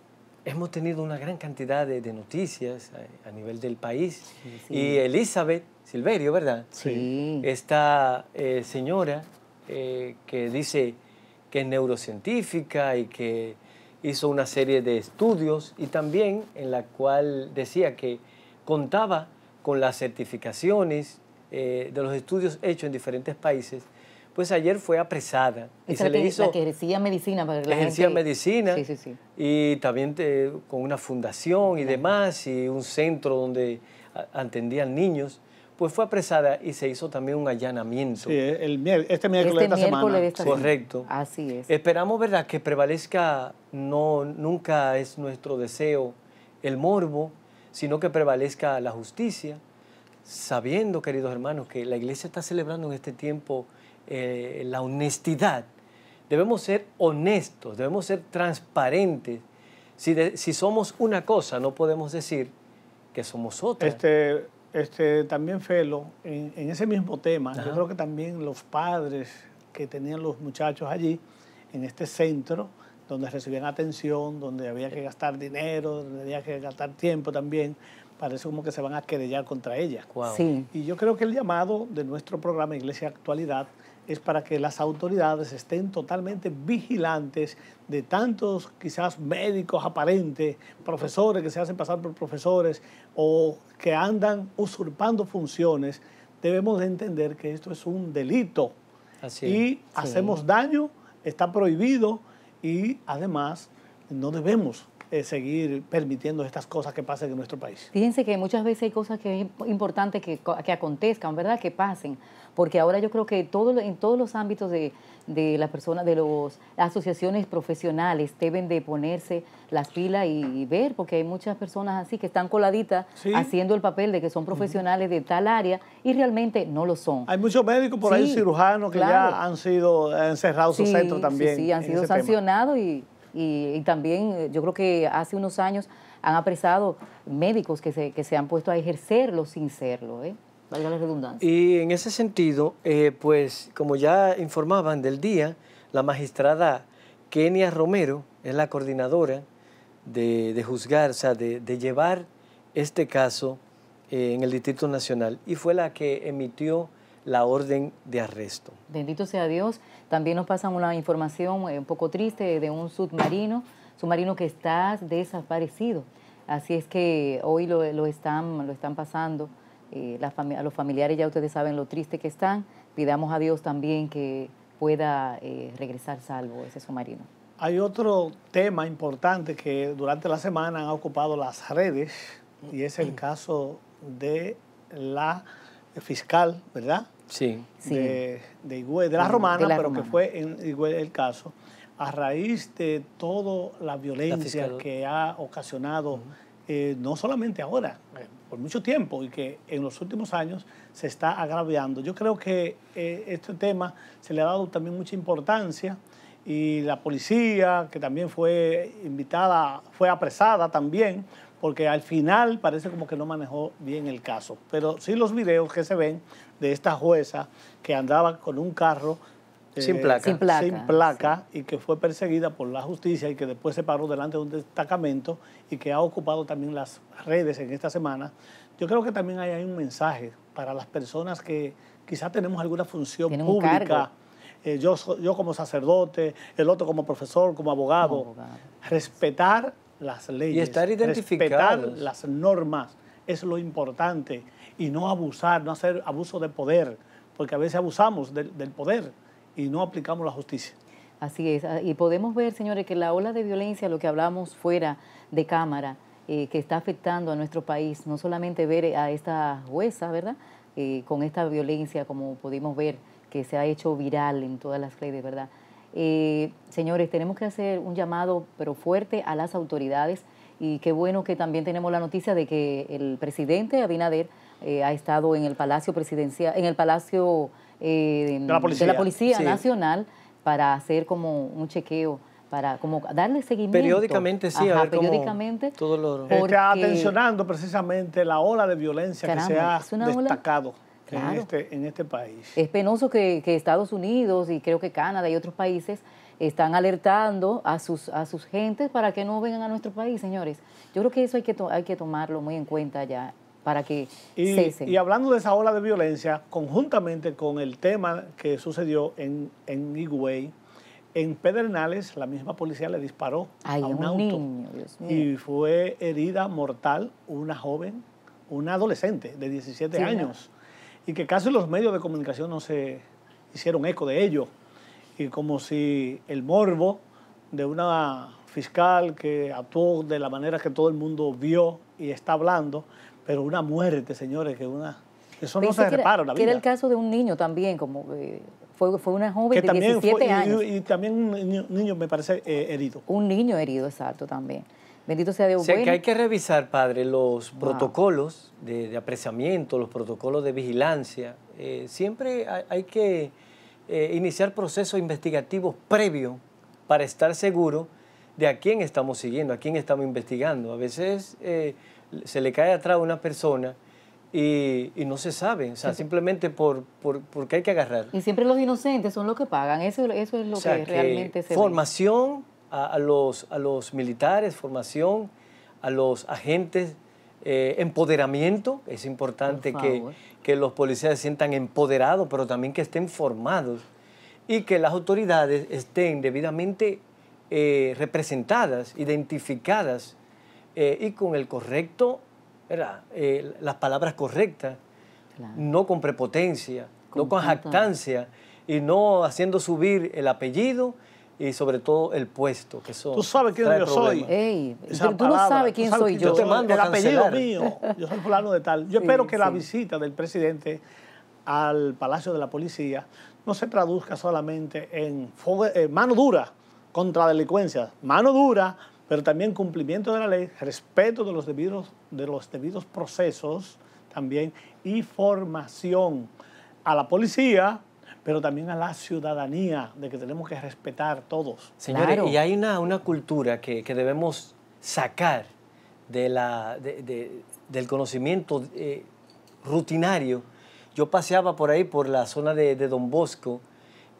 hemos tenido una gran cantidad de, noticias a, nivel del país. Y Elizabeth Silverio, ¿verdad? Sí. Esta eh, señora eh, que dice que es neurocientífica y que hizo una serie de estudios y también en la cual decía que contaba con las certificaciones eh, de los estudios hechos en diferentes países, pues ayer fue apresada. y se le hizo, la ejercía medicina. Para la ejercía medicina sí, sí, sí. y también con una fundación y demás y un centro donde atendían niños pues fue apresada y se hizo también un allanamiento. Sí, este miércoles este de esta semana. Correcto. Así es. Esperamos, ¿verdad?, que prevalezca, no, nunca es nuestro deseo el morbo, sino que prevalezca la justicia, sabiendo, queridos hermanos, que la iglesia está celebrando en este tiempo eh, la honestidad. Debemos ser honestos, debemos ser transparentes. Si, si somos una cosa, no podemos decir que somos otra. Este este, también Felo, en, ese mismo tema, yo creo que también los padres que tenían los muchachos allí, en este centro, donde recibían atención, donde había que gastar dinero, donde había que gastar tiempo también, parece como que se van a querellar contra ellas Y yo creo que el llamado de nuestro programa Iglesia Actualidad es para que las autoridades estén totalmente vigilantes de tantos quizás médicos aparentes, profesores que se hacen pasar por profesores o que andan usurpando funciones, debemos de entender que esto es un delito Así y hacemos daño, está prohibido y además no debemos eh, seguir permitiendo estas cosas que pasen en nuestro país. Fíjense que muchas veces hay cosas que es importante que, que acontezcan, ¿verdad? Que pasen porque ahora yo creo que todo, en todos los ámbitos de, las personas, de las asociaciones profesionales deben de ponerse las pilas y, ver, porque hay muchas personas así que están coladitas haciendo el papel de que son profesionales de tal área y realmente no lo son. Hay muchos médicos por ahí, cirujanos, que ya han sido encerrados en su centro también. Sí, han sido sancionados y, también eh, yo creo que hace unos años han apresado médicos que se, que se han puesto a ejercerlo sin serlo. ¿eh? Y en ese sentido, eh, pues como ya informaban del día, la magistrada Kenia Romero es la coordinadora de, de juzgar, o sea, de, llevar este caso eh, en el Distrito Nacional y fue la que emitió la orden de arresto. Bendito sea Dios. También nos pasan una información eh, un poco triste de un submarino, submarino que está desaparecido. Así es que hoy lo, lo están, lo están pasando a los familiares ya ustedes saben lo triste que están. Pidamos a Dios también que pueda eh, regresar salvo ese submarino. Hay otro tema importante que durante la semana han ocupado las redes y es el caso de la fiscal, ¿verdad? Sí. De, de de la romana, pero que fue en el caso, a raíz de toda la violencia que ha ocasionado, eh, no solamente ahora, eh, por mucho tiempo y que en los últimos años se está agraviando. Yo creo que eh, este tema se le ha dado también mucha importancia y la policía, que también fue invitada, fue apresada también, porque al final parece como que no manejó bien el caso. Pero sí los videos que se ven de esta jueza que andaba con un carro sin placa, sin placa, y que fue perseguida por la justicia y que después se paró delante de un destacamento y que ha ocupado también las redes en esta semana. Yo creo que también hay, un mensaje para las personas que quizás tenemos alguna función pública. Eh, yo, yo como sacerdote, el otro como profesor, como abogado. Respetar las leyes. Y estar Respetar las normas es lo importante. Y no abusar, no hacer abuso de poder, porque a veces abusamos del poder y no aplicamos la justicia. Así es, ah, y podemos ver, señores, que la ola de violencia, lo que hablamos fuera de cámara, eh, que está afectando a nuestro país, no solamente ver eh, a esta jueza, ¿verdad? Eh, con esta violencia, como pudimos ver, que se ha hecho viral en todas las redes, ¿verdad? señores, tenemos que hacer un llamado, pero fuerte, a las autoridades. Y qué bueno que también tenemos la noticia de que el presidente Abinader ha estado en el Palacio Presidencial, en el Palacio eh, de la Policía, Nacional para hacer como un chequeo para como darle seguimiento. Periódicamente, sí, a ver periódicamente, todo atencionando precisamente la ola de violencia que se ha destacado en, este, en este país. Es penoso que, que, Estados Unidos y creo que Canadá y otros países están alertando a sus, a sus gentes para que no vengan a nuestro país, señores. Yo creo que eso hay que, hay que tomarlo muy en cuenta ya para y, hablando de esa ola de violencia, conjuntamente con el tema que sucedió en, en Higüey, en Pedernales la misma policía le disparó a un, auto y fue herida mortal una joven, una adolescente de 17 años, y que casi los medios de comunicación no se hicieron eco de ello, y como si el morbo de una fiscal que actuó de la manera que todo el mundo vio y está hablando, pero una muerte, señores, que una... Eso no se repara la vida. Que era el caso de un niño también, como eh, fue, una joven de 17 años. Y, también un niño, me parece, eh, herido. Un niño herido, exacto, también. Bendito sea Dios. O que hay que revisar, padre, los protocolos de, apreciamiento, los protocolos de vigilancia. Eh, siempre hay, que iniciar procesos investigativos previos para estar seguro de a quién estamos siguiendo, a quién estamos investigando. A veces se le cae atrás a una persona y, no se sabe, o sea, simplemente por, porque hay que agarrar. Y siempre los inocentes son los que pagan, eso, es lo que, realmente se Formación a, los, a los militares, formación a los agentes, eh, empoderamiento, es importante que, los policías se sientan empoderados, pero también que estén formados y que las autoridades estén debidamente eh, representadas, identificadas eh, y con el correcto, eh, las palabras correctas, no con prepotencia, no con jactancia y no haciendo subir el apellido y sobre todo el puesto que son. Tú sabes quién yo soy. tú no sabes quién soy yo. yo te mando el apellido mío. Yo soy fulano de tal. Yo espero que la visita del presidente al Palacio de la Policía no se traduzca solamente en, eh, mano dura contra delincuencia, mano dura pero también cumplimiento de la ley, respeto de los debidos, de los debidos procesos también y formación a la policía, pero también a la ciudadanía, de que tenemos que respetar todos. Señores, y hay una, una cultura que, debemos sacar de la, del conocimiento eh, rutinario. Yo paseaba por ahí, por la zona de, de Don Bosco,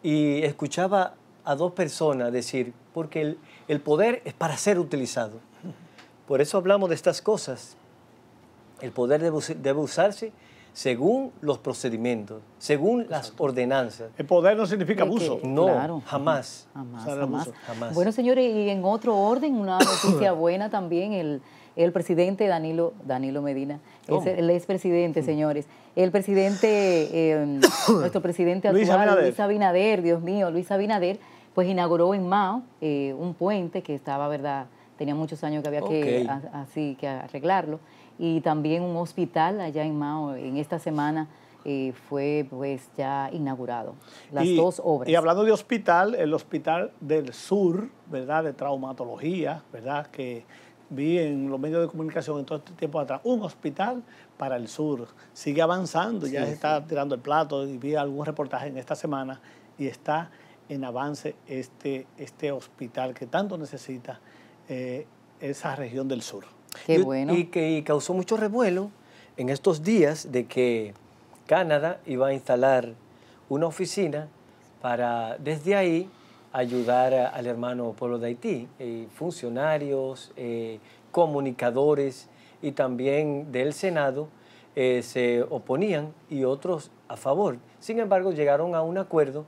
y escuchaba a dos personas decir, porque el, el poder es para ser utilizado. Por eso hablamos de estas cosas. El poder debe usarse según los procedimientos, según las ordenanzas. El poder no significa abuso. No, jamás. Jamás, Bueno, señores, y en otro orden, una <coughs> noticia buena también, el, presidente Danilo, Danilo Medina, es el expresidente, señores, el presidente, em, <coughs> nuestro presidente actual, Luis Abinader. Luis Abinader, Dios mío, Luis Abinader, pues inauguró en Mao eh, un puente que estaba, ¿verdad? Tenía muchos años que había que, así, que arreglarlo. Y también un hospital allá en Mao en esta semana. Eh, fue pues ya inaugurado las dos obras. Y hablando de hospital, el hospital del sur, ¿verdad? De traumatología, ¿verdad? Que vi en los medios de comunicación en todo este tiempo atrás, un hospital para el sur. Sigue avanzando, ya se está tirando el plato y vi algún reportaje en esta semana y está en avance este, este hospital que tanto necesita eh, esa región del sur. bueno. Y, que causó mucho revuelo en estos días de que Canadá iba a instalar una oficina para desde ahí ayudar al hermano pueblo de Haití, eh, funcionarios, eh, comunicadores y también del Senado se oponían y otros a favor. Sin embargo, llegaron a un acuerdo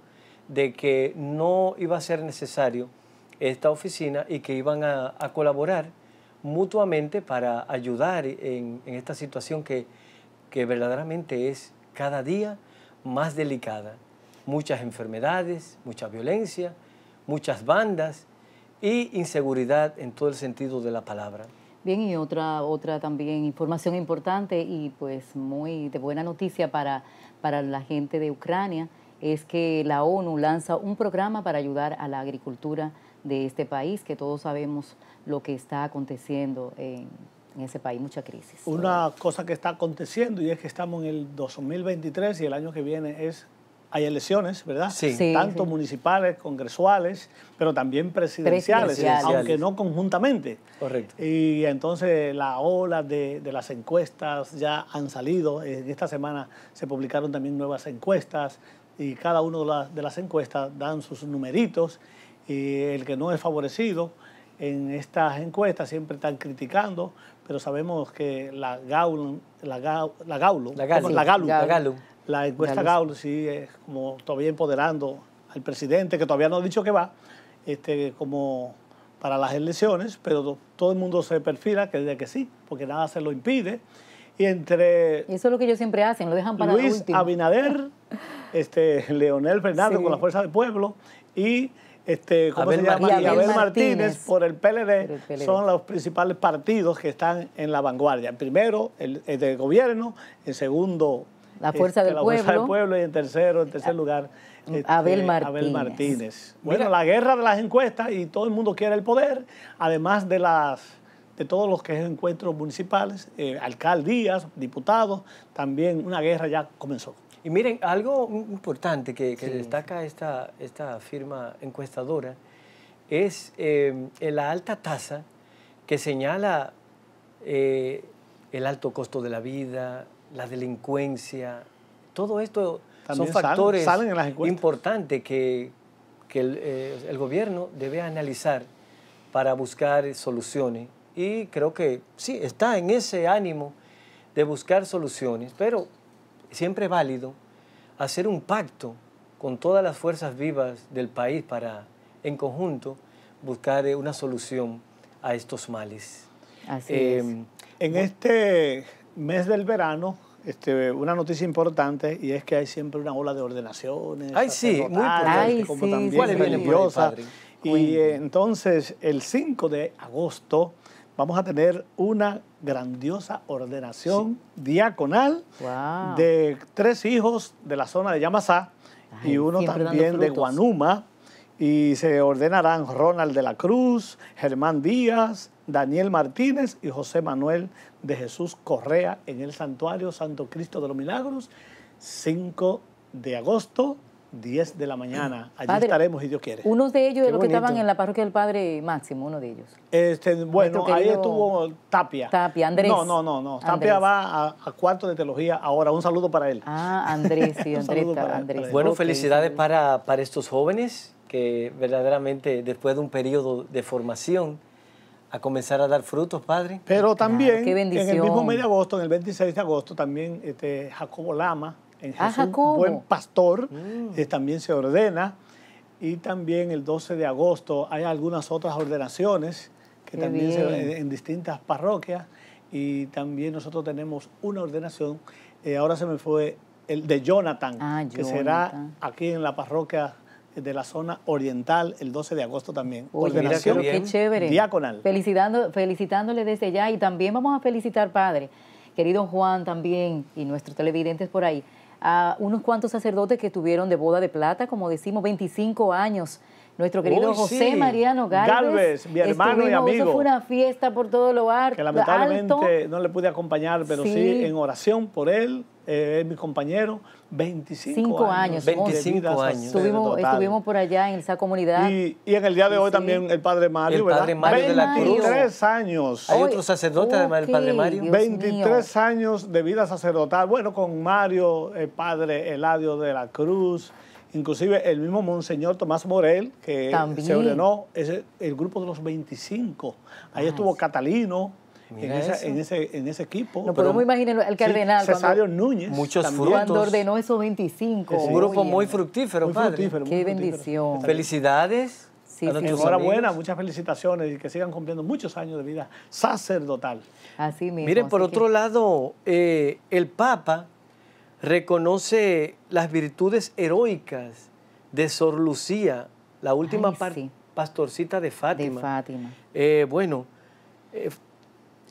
de que no iba a ser necesario esta oficina y que iban a, colaborar mutuamente para ayudar en, esta situación que, verdaderamente es cada día más delicada. Muchas enfermedades, mucha violencia, muchas bandas y inseguridad en todo el sentido de la palabra. Bien, y otra, otra también información importante y pues muy de buena noticia para la gente de Ucrania es que la ONU lanza un programa para ayudar a la agricultura de este país, que todos sabemos lo que está aconteciendo en, ese país, mucha crisis. Una cosa que está aconteciendo y es que estamos en el 2023 y el año que viene es hay elecciones, ¿verdad? Sí. Tanto municipales, congresuales, pero también presidenciales, aunque no conjuntamente. Correcto. Y entonces la ola de, de, las encuestas ya han salido. En esta semana se publicaron también nuevas encuestas y cada una de las encuestas dan sus numeritos y el que no es favorecido en estas encuestas siempre están criticando, pero sabemos que la Gaul, la, Gaul, la la, encuesta Gaul, sí es como todavía empoderando al presidente, que todavía no ha dicho que va, este, como para las elecciones, pero todo el mundo se perfila que desde que sí, porque nada se lo impide entre. Y eso es lo que ellos siempre hacen, lo dejan para Luis Abinader, <laughs> este, Leonel Fernando con la Fuerza del Pueblo y. Este, Abel Martínez. por el, PLD, son los principales partidos que están en la vanguardia. primero, el, de gobierno, en segundo, este, la Fuerza, del, pueblo. Pueblo y en tercero, en tercer lugar, Abel este, Martínez. Bueno, la guerra de las encuestas y todo el mundo quiere el poder, además de las de todos los que es encuentros municipales, eh, alcaldías, diputados, también una guerra ya comenzó. Y miren, algo importante que, destaca esta, esta firma encuestadora es eh, la alta tasa que señala eh, el alto costo de la vida, la delincuencia, todo esto son factores importantes que, el gobierno debe analizar para buscar soluciones y creo que sí, está en ese ánimo de buscar soluciones, pero siempre es válido hacer un pacto con todas las fuerzas vivas del país para, en conjunto, buscar eh, una solución a estos males. Así em, En este mes del verano, este, una noticia importante y es que hay siempre una ola de ordenaciones. sí, muy importante, Y eh, entonces, el 5 de agosto vamos a tener una grandiosa ordenación diaconal de tres hijos de la zona de Yamasá y uno también de Guanuma. Y se ordenarán Ronald de la Cruz, Germán Díaz, Daniel Martínez y José Manuel de Jesús Correa en el Santuario Santo Cristo de los Milagros, 5 de agosto 10 de la mañana. Allí estaremos, si Dios quiere. Unos de ellos, de los que estaban en la parroquia del Padre Máximo, uno de ellos. Este, bueno, ahí estuvo Tapia. Tapia, Andrés. No, no, no, no. Tapia va a, cuarto de teología ahora. Un saludo para él. Ah, Andrés, sí, Andrés. bueno, felicidades para, estos jóvenes que verdaderamente después de un periodo de formación a comenzar a dar frutos, Padre. Pero también, en el mismo mes de agosto, en el 26 de agosto, también este, Jacobo Lama, en Jesús, buen pastor, mm. eh, también se ordena. Y también el 12 de agosto hay algunas otras ordenaciones que también se se en distintas parroquias. Y también nosotros tenemos una ordenación, eh, ahora se me fue, el de Jonathan, ah, que será aquí en la parroquia de la zona oriental el 12 de agosto también. Ordenación qué, chévere. diaconal. Felicitando, felicitándole desde ya y también vamos a felicitar, Padre, querido Juan también y nuestros televidentes por ahí, a unos cuantos sacerdotes que tuvieron de boda de plata, como decimos, 25 años. Nuestro querido José Mariano Galvez, mi hermano y amigo. Eso fue una fiesta por todo lo alto. Que lamentablemente no le pude acompañar, pero sí. en oración por él, eh, es mi compañero. 25 años. 25 años. Estuvimos, por allá en esa comunidad. Y, en el día de hoy también el Padre Mario, el Padre Mario de la Cruz. años. Hay otro sacerdote, además del Padre Mario. 23 años de vida sacerdotal. Bueno, con Mario, el Padre Eladio de la Cruz. Inclusive el mismo Monseñor Tomás Morel, que también. se ordenó, es el, grupo de los 25. Ahí ah, estuvo Catalino, en, ese, en ese equipo. No el cardenal. Cesario Núñez. Muchos frutos. Cuando ordenó esos 25. Un grupo muy fructífero, padre. Qué bendición. Felicidades. Sí, Enhorabuena, muchas felicitaciones y que sigan cumpliendo muchos años de vida sacerdotal. Así mismo. por otro lado, eh, el Papa reconoce las virtudes heroicas de Sor Lucía, la última pastorcita de Fátima. De Fátima. Eh, bueno, eh,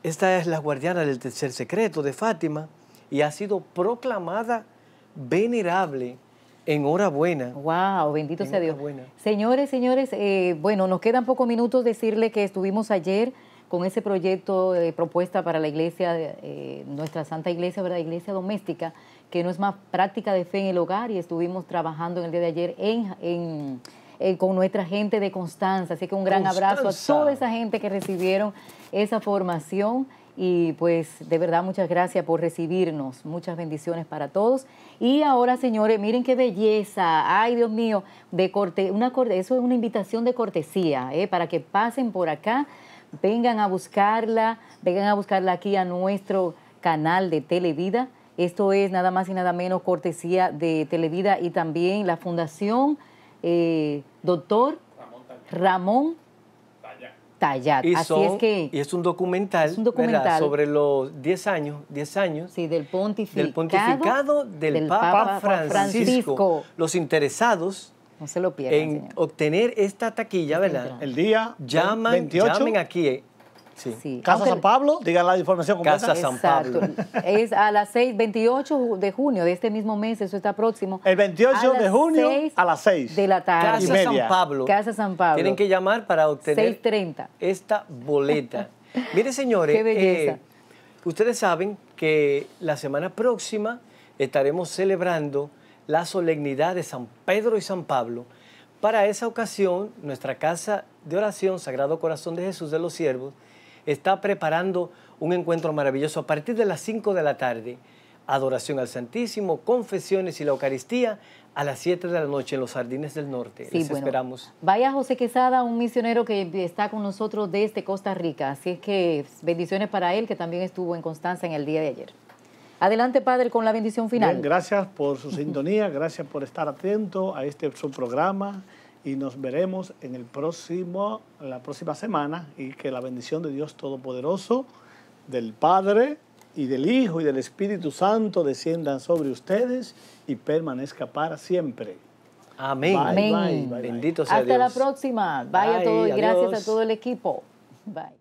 esta es la guardiana del tercer secreto de Fátima y ha sido proclamada venerable. Enhorabuena. Wow, bendito sea Dios. Señores, señores, eh, bueno, nos quedan pocos minutos decirle que estuvimos ayer con ese proyecto de propuesta para la iglesia, eh, nuestra Santa Iglesia, ¿verdad? Iglesia doméstica, que no es más práctica de fe en el hogar y estuvimos trabajando en el día de ayer en eh, con nuestra gente de Constanza. Así que un gran abrazo a toda esa gente que recibieron esa formación. Y pues de verdad muchas gracias por recibirnos, muchas bendiciones para todos. Y ahora, señores, miren qué belleza, ay Dios mío, de corte, una eso es una invitación de cortesía, ¿eh? para que pasen por acá, vengan a buscarla, vengan a buscarla aquí a nuestro canal de Televida. Esto es nada más y nada menos cortesía de Televida y también la Fundación eh, doctor Ramón Tallat. Y es que. es un documental, sobre los 10 años, 10 años. del pontificado. Del, Papa, Francisco. Los interesados. en obtener esta taquilla, este ¿verdad? El día 28. Llamen aquí eh, Casa San Pablo, digan la información completa. Casa San Pablo. Es a las 6, 28 de junio de este mismo mes, eso está próximo. El 28 de junio a las 6 de la tarde. Casa San Pablo. Tienen que llamar para obtener esta boleta. Mire, señores. <laughs> Eh, ustedes saben que la semana próxima estaremos celebrando la solemnidad de San Pedro y San Pablo. Para esa ocasión, nuestra casa de oración Sagrado Corazón de Jesús de los Siervos está preparando un encuentro maravilloso a partir de las 5 de la tarde. Adoración al Santísimo, confesiones y la Eucaristía a las 7 de la noche en los Jardines del Norte. Sí, Les esperamos. Vaya José Quesada, un misionero que está con nosotros desde Costa Rica. Así es que bendiciones para él, que también estuvo en Constanza en el día de ayer. Adelante, Padre, con la bendición final. gracias por su sintonía, gracias por estar atento a este su programa y nos veremos en el próximo, la próxima semana y que la bendición de Dios Todopoderoso, del Padre y del Hijo y del Espíritu Santo desciendan sobre ustedes y permanezca para siempre. Amén. Amén. Bendito sea Dios. Hasta la próxima. Vaya todo y gracias a todo el equipo. Bye.